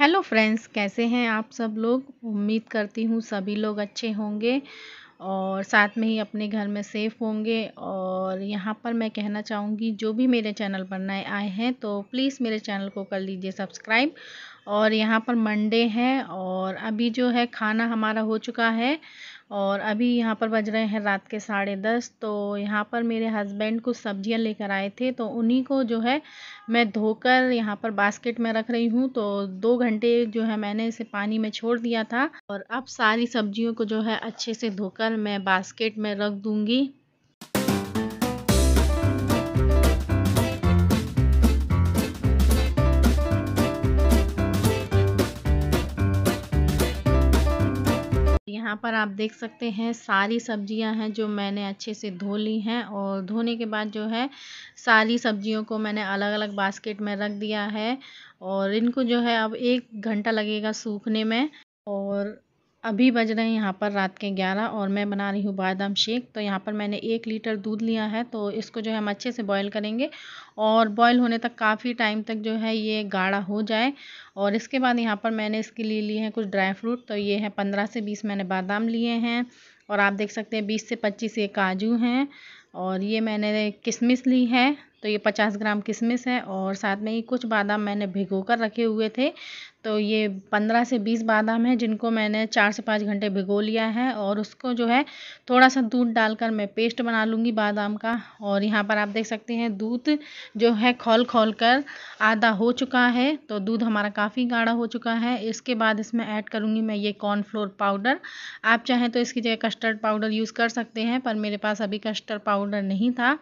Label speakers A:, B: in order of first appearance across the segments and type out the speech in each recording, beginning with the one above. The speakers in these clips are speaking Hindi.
A: हेलो फ्रेंड्स कैसे हैं आप सब लोग उम्मीद करती हूँ सभी लोग अच्छे होंगे और साथ में ही अपने घर में सेफ़ होंगे और यहाँ पर मैं कहना चाहूँगी जो भी मेरे चैनल पर नए आए हैं तो प्लीज़ मेरे चैनल को कर लीजिए सब्सक्राइब और यहाँ पर मंडे है और अभी जो है खाना हमारा हो चुका है और अभी यहाँ पर बज रहे हैं रात के साढ़े दस तो यहाँ पर मेरे हस्बैंड कुछ सब्जियाँ लेकर आए थे तो उन्हीं को जो है मैं धोकर यहाँ पर बास्केट में रख रही हूँ तो दो घंटे जो है मैंने इसे पानी में छोड़ दिया था और अब सारी सब्जियों को जो है अच्छे से धोकर मैं बास्केट में रख दूँगी यहाँ पर आप देख सकते हैं सारी सब्जियां हैं जो मैंने अच्छे से धो ली हैं और धोने के बाद जो है सारी सब्जियों को मैंने अलग अलग बास्केट में रख दिया है और इनको जो है अब एक घंटा लगेगा सूखने में और अभी बज रहे हैं यहाँ पर रात के ग्यारह और मैं बना रही हूँ बादाम शेक तो यहाँ पर मैंने एक लीटर दूध लिया है तो इसको जो है हम अच्छे से बॉईल करेंगे और बॉईल होने तक काफ़ी टाइम तक जो है ये गाढ़ा हो जाए और इसके बाद यहाँ पर मैंने इसके लिए लिए हैं कुछ ड्राई फ्रूट तो ये है पंद्रह से बीस मैंने बादाम लिए हैं और आप देख सकते हैं बीस से पच्चीस ये काजू हैं और ये मैंने किशमिश ली है तो ये पचास ग्राम किशमिश है और साथ में ही कुछ बादाम मैंने भिगो कर रखे हुए थे तो ये पंद्रह से बीस बादाम हैं जिनको मैंने चार से पाँच घंटे भिगो लिया है और उसको जो है थोड़ा सा दूध डालकर मैं पेस्ट बना लूँगी बादाम का और यहाँ पर आप देख सकते हैं दूध जो है खोल खोल कर आधा हो चुका है तो दूध हमारा काफ़ी गाढ़ा हो चुका है इसके बाद इसमें ऐड करूँगी मैं ये कॉर्नफ्लोर पाउडर आप चाहें तो इसकी जगह कस्टर्ड पाउडर यूज़ कर सकते हैं पर मेरे पास अभी कस्टर्ड पाउडर नहीं था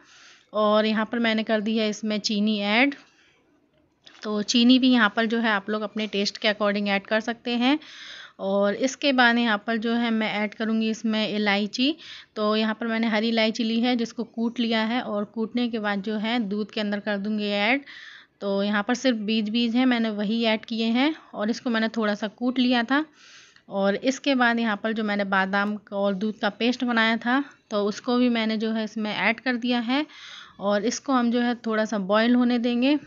A: और यहाँ पर मैंने कर दी है इसमें चीनी ऐड तो चीनी भी यहाँ पर जो है आप लोग अपने टेस्ट के अकॉर्डिंग ऐड कर सकते हैं और इसके बाद यहाँ पर जो है मैं ऐड करूँगी इसमें इलायची तो यहाँ पर मैंने हरी इलायची ली है जिसको कूट लिया है और कूटने के बाद जो है दूध के अंदर कर दूँगी ऐड तो यहाँ पर सिर्फ बीज बीज है मैंने वही ऐड किए हैं और इसको मैंने थोड़ा सा कूट लिया था और इसके बाद यहाँ पर जो मैंने बादाम और दूध का पेस्ट बनाया था तो उसको भी मैंने जो है इसमें ऐड कर दिया है और इसको हम जो है थोड़ा सा बॉयल होने देंगे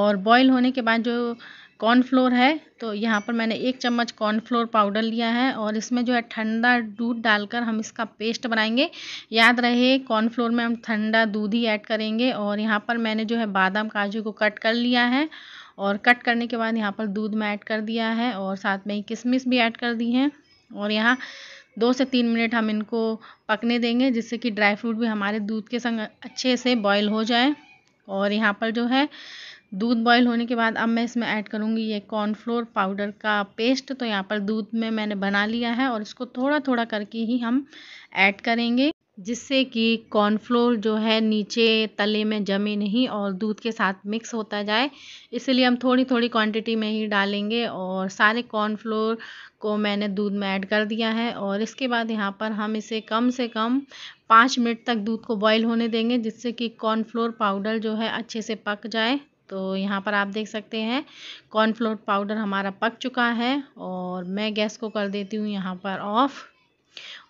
A: और बॉयल होने के बाद जो कॉर्नफ्लोर है तो यहाँ पर मैंने एक चम्मच कॉर्नफ्लोर पाउडर लिया है और इसमें जो है ठंडा दूध डालकर हम इसका पेस्ट बनाएंगे याद रहे कॉर्नफ्लोर में हम ठंडा दूध ही ऐड करेंगे और यहाँ पर मैंने जो है बादाम काजू को कट कर लिया है और कट करने के बाद यहाँ पर दूध में ऐड कर दिया है और साथ में ही किशमिश भी ऐड कर दी है और यहाँ दो से तीन मिनट हम इनको पकने देंगे जिससे कि ड्राई फ्रूट भी हमारे दूध के संग अच्छे से बॉयल हो जाए और यहाँ पर जो है दूध बॉयल होने के बाद अब मैं इसमें ऐड करूँगी ये कॉर्नफ्लोर पाउडर का पेस्ट तो यहाँ पर दूध में मैंने बना लिया है और इसको थोड़ा थोड़ा करके ही हम ऐड करेंगे जिससे कि कॉर्नफ्लोर जो है नीचे तले में जमे नहीं और दूध के साथ मिक्स होता जाए इसलिए हम थोड़ी थोड़ी क्वांटिटी में ही डालेंगे और सारे कॉर्नफ्लोर को मैंने दूध में ऐड कर दिया है और इसके बाद यहाँ पर हम इसे कम से कम पाँच मिनट तक दूध को बॉईल होने देंगे जिससे कि कॉर्नफ्लोर पाउडर जो है अच्छे से पक जाए तो यहाँ पर आप देख सकते हैं कॉर्नफ्लोर पाउडर हमारा पक चुका है और मैं गैस को कर देती हूँ यहाँ पर ऑफ़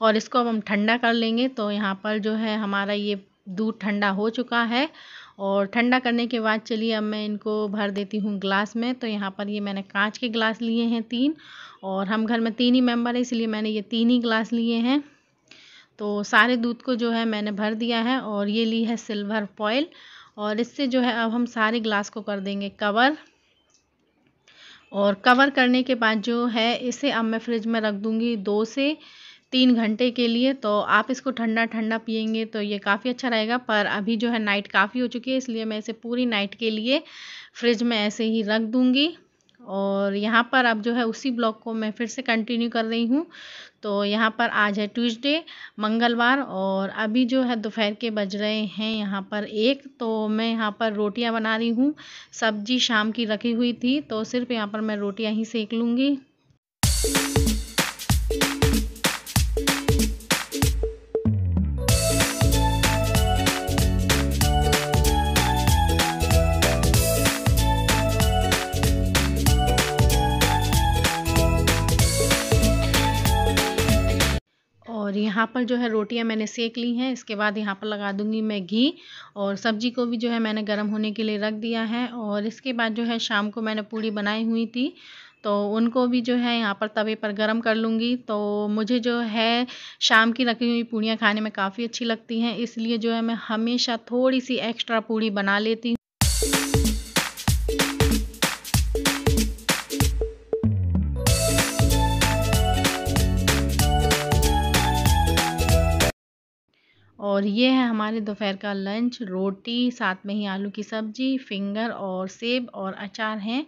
A: और इसको अब हम ठंडा कर लेंगे तो यहाँ पर जो है हमारा ये दूध ठंडा हो चुका है और ठंडा करने के बाद चलिए अब मैं इनको भर देती हूँ ग्लास में तो यहाँ पर ये मैंने कांच के ग्लास लिए हैं तीन और हम घर में तीन ही मेम्बर हैं इसलिए मैंने ये तीन ही ग्लास लिए हैं तो सारे दूध को जो है मैंने भर दिया है और ये ली है सिल्वर फॉयल और इससे जो है अब हम सारे ग्लास को कर देंगे कवर और कवर करने के बाद जो है इसे अब मैं फ्रिज में रख दूँगी दो से तीन घंटे के लिए तो आप इसको ठंडा ठंडा पियेंगे तो ये काफ़ी अच्छा रहेगा पर अभी जो है नाइट काफ़ी हो चुकी है इसलिए मैं इसे पूरी नाइट के लिए फ्रिज में ऐसे ही रख दूँगी और यहाँ पर अब जो है उसी ब्लॉग को मैं फिर से कंटिन्यू कर रही हूँ तो यहाँ पर आज है ट्यूसडे मंगलवार और अभी जो है दोपहर के बज रहे हैं यहाँ पर एक तो मैं यहाँ पर रोटियाँ बना रही हूँ सब्जी शाम की रखी हुई थी तो सिर्फ यहाँ पर मैं रोटियाँ ही सेक लूँगी और यहाँ पर जो है रोटियाँ मैंने सेक ली हैं इसके बाद यहाँ पर लगा दूँगी मैं घी और सब्जी को भी जो है मैंने गर्म होने के लिए रख दिया है और इसके बाद जो है शाम को मैंने पूड़ी बनाई हुई थी तो उनको भी जो है यहाँ पर तवे पर गरम कर लूँगी तो मुझे जो है शाम की रखी हुई पूड़ियाँ खाने में काफ़ी अच्छी लगती हैं इसलिए जो है मैं हमेशा थोड़ी सी एक्स्ट्रा पूड़ी बना लेती हूँ और ये है हमारे दोपहर का लंच रोटी साथ में ही आलू की सब्जी फिंगर और सेब और अचार हैं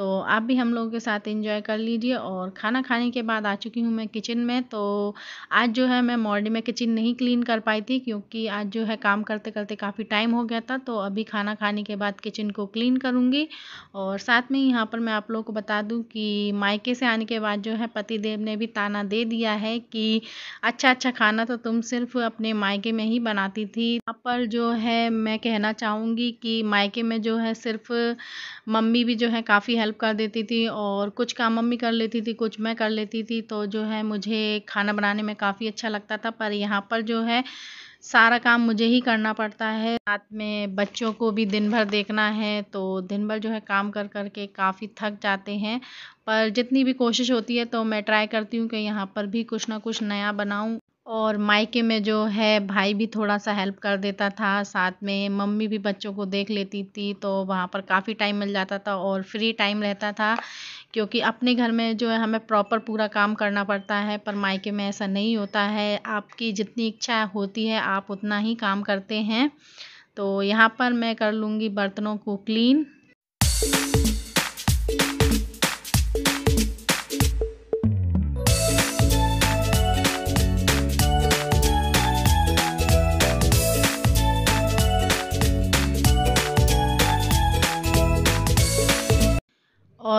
A: तो आप भी हम लोगों के साथ इंजॉय कर लीजिए और खाना खाने के बाद आ चुकी हूँ मैं किचन में तो आज जो है मैं मॉर्निंग में किचन नहीं क्लीन कर पाई थी क्योंकि आज जो है काम करते करते काफ़ी टाइम हो गया था तो अभी खाना खाने के बाद किचन को क्लीन करूँगी और साथ में यहाँ पर मैं आप लोगों को बता दूँ कि मायके से आने के बाद जो है पति ने भी ताना दे दिया है कि अच्छा अच्छा खाना तो तुम सिर्फ अपने मायके में ही बनाती थी यहाँ पर जो है मैं कहना चाहूँगी कि मायके में जो है सिर्फ मम्मी भी जो है काफ़ी हेल्प हेल्प कर देती थी और कुछ काम मम्मी कर लेती थी कुछ मैं कर लेती थी तो जो है मुझे खाना बनाने में काफ़ी अच्छा लगता था पर यहाँ पर जो है सारा काम मुझे ही करना पड़ता है साथ में बच्चों को भी दिन भर देखना है तो दिन भर जो है काम कर कर के काफ़ी थक जाते हैं पर जितनी भी कोशिश होती है तो मैं ट्राई करती हूँ कि यहाँ पर भी कुछ ना कुछ नया बनाऊँ और मायके में जो है भाई भी थोड़ा सा हेल्प कर देता था साथ में मम्मी भी बच्चों को देख लेती थी तो वहाँ पर काफ़ी टाइम मिल जाता था और फ्री टाइम रहता था क्योंकि अपने घर में जो है हमें प्रॉपर पूरा काम करना पड़ता है पर मायके में ऐसा नहीं होता है आपकी जितनी इच्छा होती है आप उतना ही काम करते हैं तो यहाँ पर मैं कर लूँगी बर्तनों को क्लीन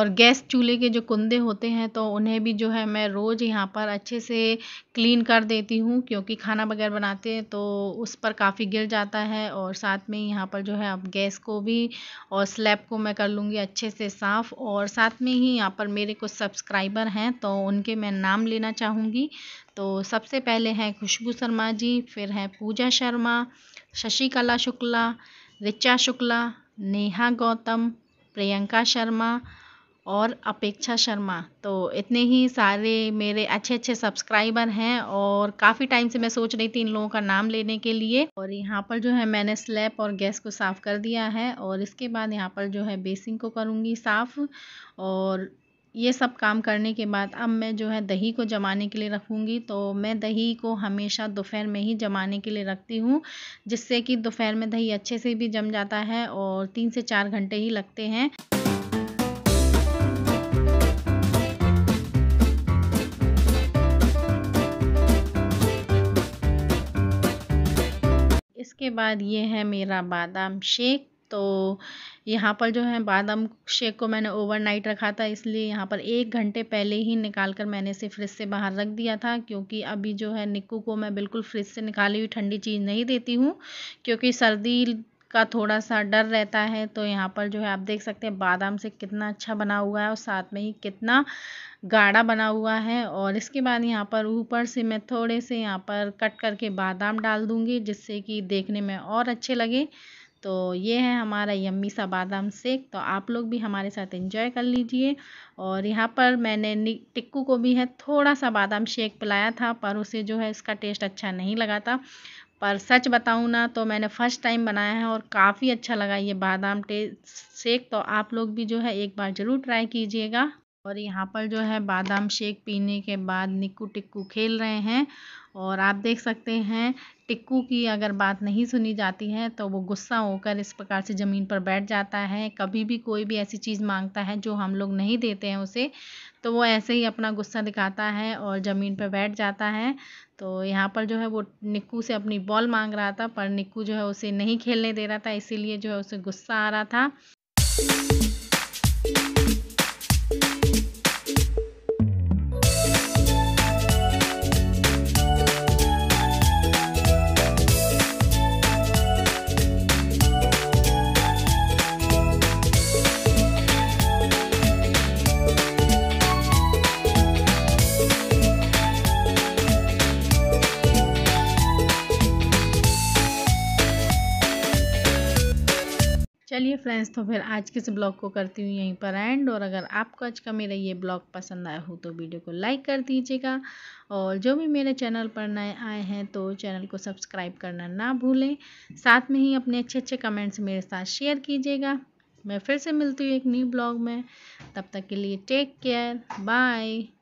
A: और गैस चूल्हे के जो कुंदे होते हैं तो उन्हें भी जो है मैं रोज़ यहाँ पर अच्छे से क्लीन कर देती हूँ क्योंकि खाना वगैरह बनाते हैं तो उस पर काफ़ी गिर जाता है और साथ में यहाँ पर जो है अब गैस को भी और स्लैब को मैं कर लूँगी अच्छे से साफ़ और साथ में ही यहाँ पर मेरे कुछ सब्सक्राइबर हैं तो उनके मैं नाम लेना चाहूँगी तो सबसे पहले हैं खुशबू शर्मा जी फिर हैं पूजा शर्मा शशिकला शुक्ला रिचा शुक्ला नेहा गौतम प्रियंका शर्मा और अपेक्षा शर्मा तो इतने ही सारे मेरे अच्छे अच्छे सब्सक्राइबर हैं और काफ़ी टाइम से मैं सोच रही थी इन लोगों का नाम लेने के लिए और यहाँ पर जो है मैंने स्लैब और गैस को साफ़ कर दिया है और इसके बाद यहाँ पर जो है बेसिन को करूँगी साफ़ और ये सब काम करने के बाद अब मैं जो है दही को जमाने के लिए रखूँगी तो मैं दही को हमेशा दोपहर में ही जमाने के लिए रखती हूँ जिससे कि दोपहर में दही अच्छे से भी जम जाता है और तीन से चार घंटे ही लगते हैं उसके बाद ये है मेरा बादाम शेक तो यहाँ पर जो है बादाम शेक को मैंने ओवरनाइट रखा था इसलिए यहाँ पर एक घंटे पहले ही निकाल कर मैंने इसे फ्रिज से बाहर रख दिया था क्योंकि अभी जो है निक्कू को मैं बिल्कुल फ्रिज से निकाली हुई ठंडी चीज़ नहीं देती हूँ क्योंकि सर्दी का थोड़ा सा डर रहता है तो यहाँ पर जो है आप देख सकते हैं बादाम से कितना अच्छा बना हुआ है और साथ में ही कितना गाढ़ा बना हुआ है और इसके बाद यहाँ पर ऊपर से मैं थोड़े से यहाँ पर कट करके बादाम डाल दूँगी जिससे कि देखने में और अच्छे लगे तो ये है हमारा यम्मी सा बादाम सेक तो आप लोग भी हमारे साथ एंजॉय कर लीजिए और यहाँ पर मैंने टिक्कू को भी है थोड़ा सा बादाम शेक पिलाया था पर उसे जो है इसका टेस्ट अच्छा नहीं लगा था पर सच बताऊँ ना तो मैंने फ़र्स्ट टाइम बनाया है और काफ़ी अच्छा लगा ये बादाम टेस्ट शेक तो आप लोग भी जो है एक बार ज़रूर ट्राई कीजिएगा और यहाँ पर जो है बादाम शेक पीने के बाद निक्कू टिक्कू खेल रहे हैं और आप देख सकते हैं टिक्कू की अगर बात नहीं सुनी जाती है तो वो गुस्सा होकर इस प्रकार से ज़मीन पर बैठ जाता है कभी भी कोई भी ऐसी चीज़ मांगता है जो हम लोग नहीं देते हैं उसे तो वो ऐसे ही अपना गुस्सा दिखाता है और ज़मीन पर बैठ जाता है तो यहाँ पर जो है वो निक्कू से अपनी बॉल मांग रहा था पर निक्कू जो है उसे नहीं खेलने दे रहा था इसीलिए जो है उसे गुस्सा आ रहा था चलिए फ्रेंड्स तो फिर आज के इस ब्लॉग को करती हूँ यहीं पर एंड और अगर आपको आज का मेरा ये ब्लॉग पसंद आया हो तो वीडियो को लाइक कर दीजिएगा और जो भी मेरे चैनल पर नए आए हैं तो चैनल को सब्सक्राइब करना ना भूलें साथ में ही अपने अच्छे अच्छे कमेंट्स मेरे साथ शेयर कीजिएगा मैं फिर से मिलती हूँ एक न्यू ब्लॉग में तब तक के लिए टेक केयर बाय